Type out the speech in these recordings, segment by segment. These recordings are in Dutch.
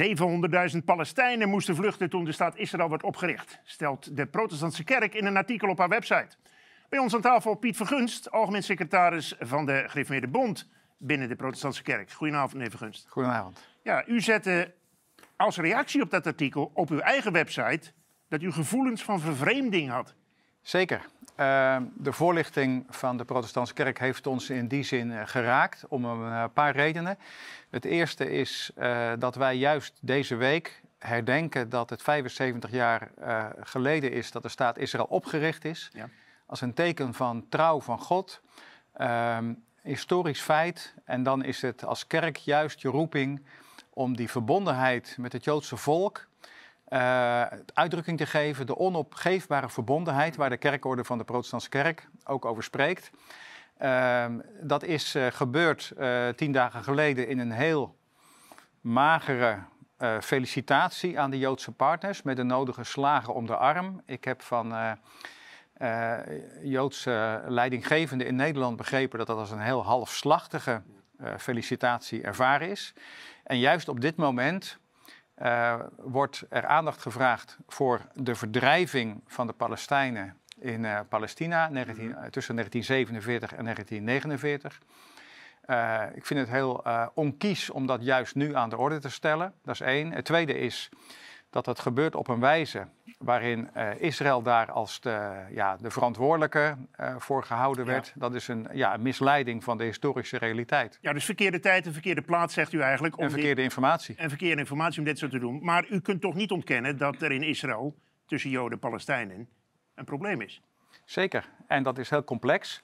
700.000 Palestijnen moesten vluchten toen de staat Israël werd opgericht, stelt de Protestantse Kerk in een artikel op haar website. Bij ons aan tafel Piet Vergunst, algemeen secretaris van de Gereformeerde Bond binnen de Protestantse Kerk. Goedenavond, meneer Vergunst. Goedenavond. Ja, u zette als reactie op dat artikel op uw eigen website dat u gevoelens van vervreemding had. Zeker. Ehm, de voorlichting van de Protestantse Kerk heeft ons in die zin eh, geraakt om een eh, paar redenen. Het eerste is eh, dat wij juist deze week herdenken dat het 75 jaar geleden is dat de staat Israël opgericht is. Ja. Als een teken van trouw van God. Ehm, historisch feit. En dan is het als kerk juist je roeping om die verbondenheid met het Joodse volk uh, uitdrukking te geven, de onopgeefbare verbondenheid waar de kerkorde van de Protestantse Kerk ook over spreekt. Ehm, dat is eh, gebeurd eh, tien dagen geleden in een heel magere felicitatie aan de Joodse partners met de nodige slagen om de arm. Ik heb van Joodse leidinggevende in Nederland begrepen dat dat als een heel halfslachtige felicitatie ervaren is. En juist op dit moment eh, wordt er aandacht gevraagd voor de verdrijving van de Palestijnen in eh, Palestina 19, mhm. eh, tussen 1947 en 1949. ik vind het heel onkies om dat juist nu aan de orde te stellen. Dat is één. Het tweede is dat dat gebeurt op een wijze waarin eh, Israël daar als de, ja, de verantwoordelijke eh, voor gehouden werd. Dat is een, ja, een misleiding van de historische realiteit. Ja, dus verkeerde tijd en verkeerde plaats, zegt u eigenlijk. Om en verkeerde informatie. En verkeerde informatie om dit zo te doen. Maar u kunt toch niet ontkennen dat er in Israël tussen Joden en Palestijnen een probleem is? Zeker. En dat is heel complex.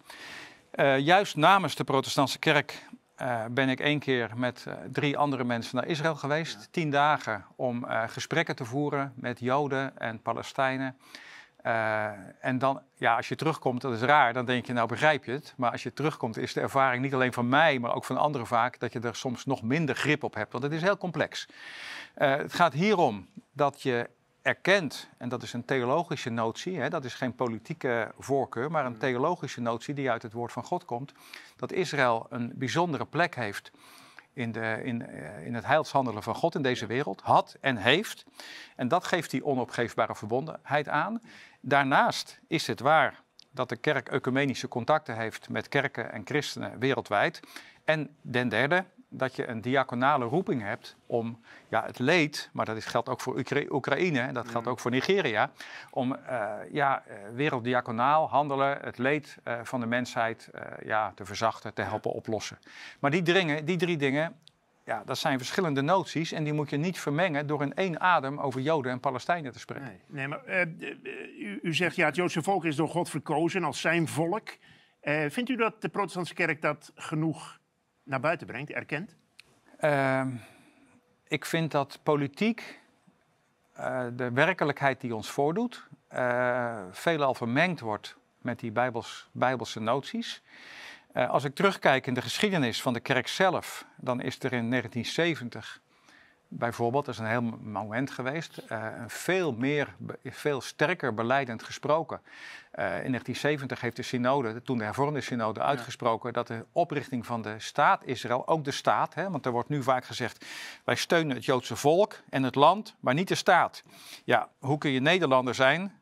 Eh, juist namens de protestantse kerk eh, ben ik één keer met eh, drie andere mensen naar Israël geweest. Tien dagen om eh, gesprekken te voeren met Joden en Palestijnen. en dan, ja, als je terugkomt, dat is raar, dan denk je, nou begrijp je het. Maar als je terugkomt, is de ervaring niet alleen van mij, maar ook van anderen vaak, dat je er soms nog minder grip op hebt. Want het is heel complex. het gaat hierom dat je erkent, en dat is een theologische notie, hè, dat is geen politieke voorkeur, maar een mm. theologische notie die uit het woord van God komt, dat Israël een bijzondere plek heeft in, de, in, eh, in het heilshandelen van God in deze wereld, had en heeft. En dat geeft die onopgeefbare verbondenheid aan. Daarnaast is het waar dat de kerk ecumenische contacten heeft met kerken en christenen wereldwijd. En ten derde, dat je een diaconale roeping hebt om ja, het leed, maar dat geldt ook voor Oekraïne en dat geldt mm. ook voor Nigeria, om uh, ja, eh, werelddiaconaal handelen, het leed eh, van de mensheid ja, te verzachten, te helpen oplossen. Maar die, dringen, die drie dingen, ja, dat zijn verschillende noties en die moet je niet vermengen door in één adem over Joden en Palestijnen te spreken. Nee, nee maar u, u zegt ja, het Joodse volk is door God verkozen als zijn volk. vindt u dat de protestantse kerk dat genoeg naar buiten brengt, erkent? Ehm, ik vind dat politiek eh, de werkelijkheid die ons voordoet eh, veelal vermengd wordt met die bijbels, bijbelse noties. Eh, als ik terugkijk in de geschiedenis van de kerk zelf, dan is er in 1970 Bijvoorbeeld, dat is een heel moment geweest, uh, veel, meer, veel sterker beleidend gesproken. Eh, in 1970 heeft de synode, toen de hervormde synode, uitgesproken dat de oprichting van de staat Israël, ook de staat, hè, want er wordt nu vaak gezegd, wij steunen het Joodse volk en het land, maar niet de staat. Ja, hoe kun je Nederlander zijn,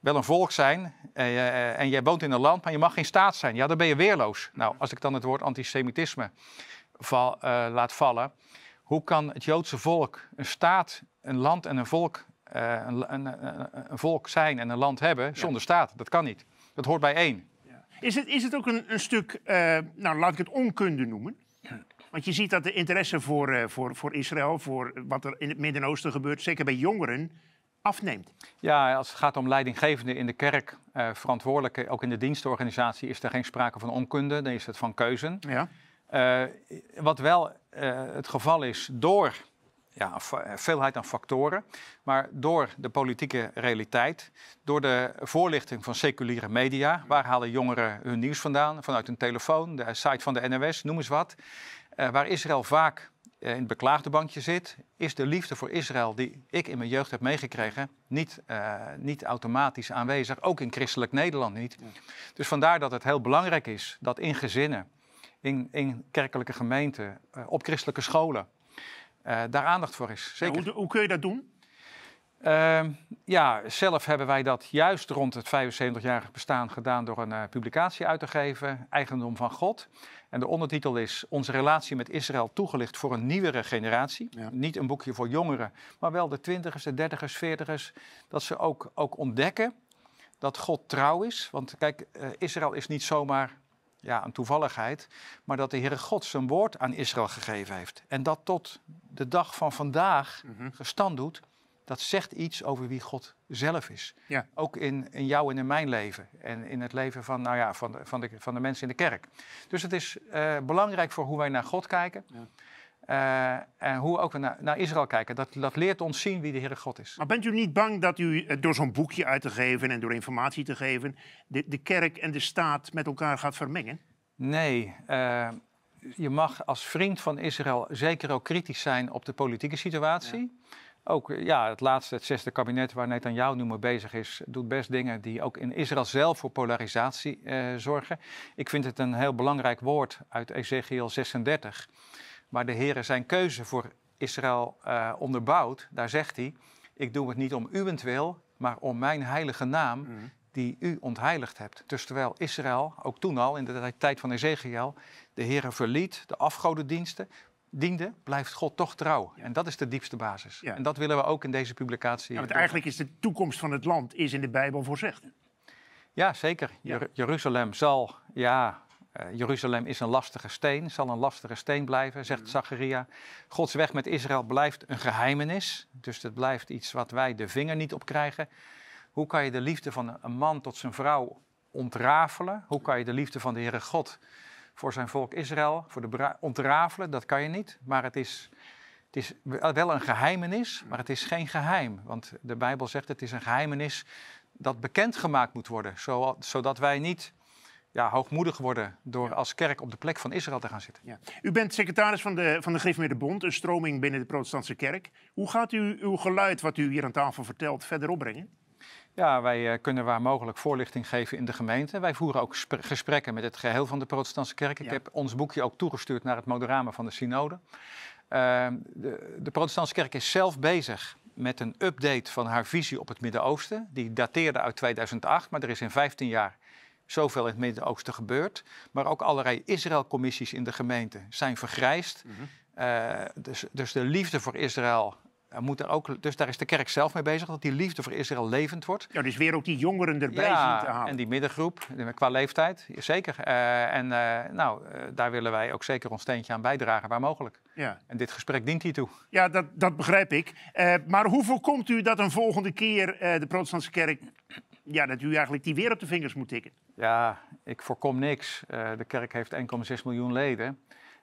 wel een volk zijn eh, en jij woont in een land, maar je mag geen staat zijn. Ja, dan ben je weerloos. Nou, als ik dan het woord antisemitisme val, laat vallen, hoe kan het Joodse volk een staat, een land en een volk, eh, een, een, een, volk zijn en een land hebben zonder staat? Dat kan niet. Dat hoort bij één. Ja. Is, het, is het ook een, een stuk, eh, nou laat ik het onkunde noemen? Want je ziet dat de interesse voor, eh, voor, voor Israël, voor wat er in het Midden-Oosten gebeurt, zeker bij jongeren, afneemt. Ja, als het gaat om leidinggevende in de kerk, uh, verantwoordelijke, ook in de dienstorganisatie, is er geen sprake van onkunde, dan is het van keuzen. Ja. Eh, wat wel eh, het geval is door ja, eh, veelheid aan factoren, maar door de politieke realiteit, door de voorlichting van seculiere media, waar halen jongeren hun nieuws vandaan? Vanuit hun telefoon, de site van de NOS, noem eens wat. waar Israël vaak in het beklaagde bankje zit, is de liefde voor Israël die ik in mijn jeugd heb meegekregen niet, niet automatisch aanwezig, ook in christelijk Nederland niet. Dus vandaar dat het heel belangrijk is dat in gezinnen in, in kerkelijke gemeenten, eh, op christelijke scholen, eh, daar aandacht voor is. Zeker. Hoe, hoe, kun je dat doen? Ehm, ja, zelf hebben wij dat juist rond het 75-jarig bestaan gedaan door een eh, publicatie uit te geven, Eigendom van God. En de ondertitel is Onze relatie met Israël toegelicht voor een nieuwere generatie. Niet een boekje voor jongeren, maar wel de twintigers, de dertigers, veertigers. Dat ze ook, ook ontdekken dat God trouw is. Want kijk, Israël is niet zomaar ja, een toevalligheid, maar dat de Heere God zijn woord aan Israël gegeven heeft. En dat tot de dag van vandaag mhm. gestand doet, dat zegt iets over wie God zelf is. Ja. Ook in, in jouw en in mijn leven. En in het leven van, nou ja, van, de, van, de, van de mensen in de kerk. Dus het is eh, belangrijk voor hoe wij naar God kijken. Ja. Eh, en hoe ook we naar, naar, Israël kijken, dat, dat leert ons zien wie de Heere God is. Maar bent u niet bang dat u door zo'n boekje uit te geven en door informatie te geven, de, de kerk en de staat met elkaar gaat vermengen? Nee, eh, je mag als vriend van Israël zeker ook kritisch zijn op de politieke situatie. Ook eh, ja, het laatste, het zesde kabinet waar jou nu mee bezig is, doet best dingen die ook in Israël zelf voor polarisatie zorgen. Ik vind het een heel belangrijk woord uit Ezekiel 36. Maar de Heer zijn keuze voor Israël eh, onderbouwd. daar zegt hij: Ik doe het niet om uwentwil, maar om mijn heilige naam, mhm. die u ontheiligd hebt. Dus terwijl Israël, ook toen al in de tijd van Ezekiel, de Heer verliet, de afgodendiensten, diende, blijft God toch trouw. En dat is de diepste basis. En dat willen we ook in deze publicatie. Ja, want eigenlijk is de toekomst van het land is in de Bijbel voorzegd. Ja, zeker. Jeruzalem zal, ja, eh, Jeruzalem is een lastige steen, zal een lastige steen blijven, zegt mhm. Zacharia. Gods weg met Israël blijft een geheimenis, dus het blijft iets wat wij de vinger niet op krijgen. Hoe kan je de liefde van een man tot zijn vrouw ontrafelen? Hoe kan je de liefde van de Heere God voor zijn volk Israël voor de ontrafelen? Dat kan je niet, maar het is, het is wel een geheimenis, maar het is geen geheim. Want de Bijbel zegt het is een geheimenis dat bekendgemaakt moet worden, zodat wij niet ja, hoogmoedig worden door als kerk op de plek van Israël te gaan zitten. Ja. U bent secretaris van de, van de Griffmeerde Bond, een stroming binnen de protestantse kerk. Hoe gaat u uw geluid, wat u hier aan tafel vertelt, verder opbrengen? Ja, wij eh, kunnen waar mogelijk voorlichting geven in de gemeente. Wij voeren ook gesprekken met het geheel van de protestantse kerk. Ik heb ons boekje ook toegestuurd naar het moderama van de synode. Ehm, de, de protestantse kerk is zelf bezig met een update van haar visie op het Midden-Oosten. Die dateerde uit 2008, maar er is in 15 jaar zoveel in het Midden-Oosten gebeurt. Maar ook allerlei Israël-commissies in de gemeente zijn vergrijsd. Mhm. Eh, dus, dus de liefde voor Israël eh, moet er ook, dus daar is de kerk zelf mee bezig, dat die liefde voor Israël levend wordt. Ja, dus weer ook die jongeren erbij zien te halen. En die middengroep, qua leeftijd, zeker. Eh, en nou, daar willen wij ook zeker ons steentje aan bijdragen, waar mogelijk. Ja. En dit gesprek dient hiertoe. Ja, dat, dat begrijp ik. maar hoe voorkomt u dat een volgende keer de protestantse kerk ja, dat u eigenlijk die weer op de vingers moet tikken. Ja, ik voorkom niks. Eh, de kerk heeft 1,6 miljoen leden.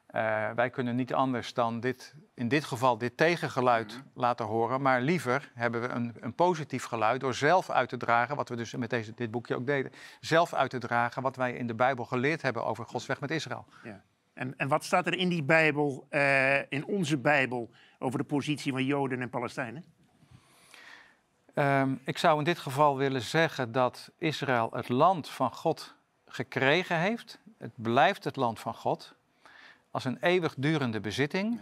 Eh, wij kunnen niet anders dan dit, in dit geval dit tegengeluid mhm. laten horen. Maar liever hebben we een, een, positief geluid door zelf uit te dragen, wat we dus met deze, dit boekje ook deden, zelf uit te dragen wat wij in de Bijbel geleerd hebben over Gods weg met Israël. Ja. En, en, wat staat er in die Bijbel, eh, in onze Bijbel, over de positie van Joden en Palestijnen? Ehm, ik zou in dit geval willen zeggen dat Israël het land van God gekregen heeft. Het blijft het land van God als een eeuwigdurende bezitting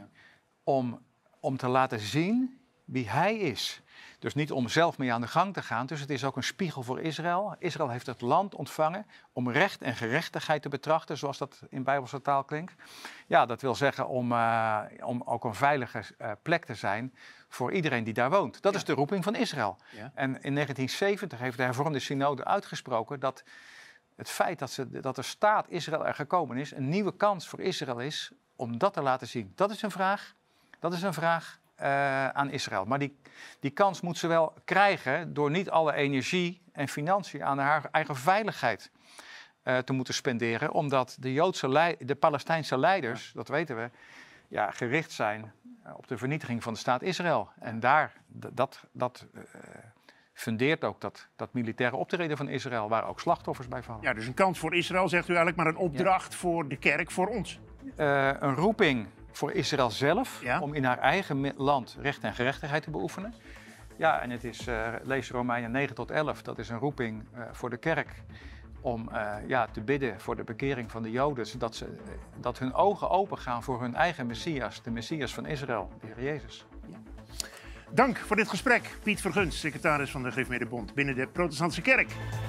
om, om te laten zien, wie hij is. Dus niet om zelf mee aan de gang te gaan. Dus het is ook een spiegel voor Israël. Israël heeft het land ontvangen om recht en gerechtigheid te betrachten, zoals dat in Bijbelse taal klinkt. Ja, dat wil zeggen om, eh, om ook een veilige eh, plek te zijn voor iedereen die daar woont. Dat is de roeping van Israël. En in 1970 heeft de hervormde synode uitgesproken dat het feit dat, ze, dat de staat Israël er gekomen is, een nieuwe kans voor Israël is om dat te laten zien. Dat is een vraag. Dat is een vraag eh, aan Israël. Maar die, die kans moet ze wel krijgen door niet alle energie en financiën aan haar eigen veiligheid eh, te moeten spenderen. Omdat de, Joodse de Palestijnse leiders, dat weten we, ja, gericht zijn eh, op de vernietiging van de staat Israël. En daar, dat, dat uh, fundeert ook dat, dat militaire optreden van Israël, waar ook slachtoffers bij vallen. Ja, dus een kans voor Israël, zegt u eigenlijk, maar een opdracht voor de kerk, voor ons. een roeping voor Israël zelf om in haar eigen land recht en gerechtigheid te beoefenen. Ja, en het is, eh, lees Romeinen 9 tot 11, dat is een roeping eh, voor de kerk om eh, ja, te bidden voor de bekering van de Joden, zodat ze, dat hun ogen open gaan voor hun eigen Messias, de Messias van Israël, de Heer Jezus. Ja. Dank voor dit gesprek, Piet Verguns, secretaris van de Bond binnen de Protestantse Kerk.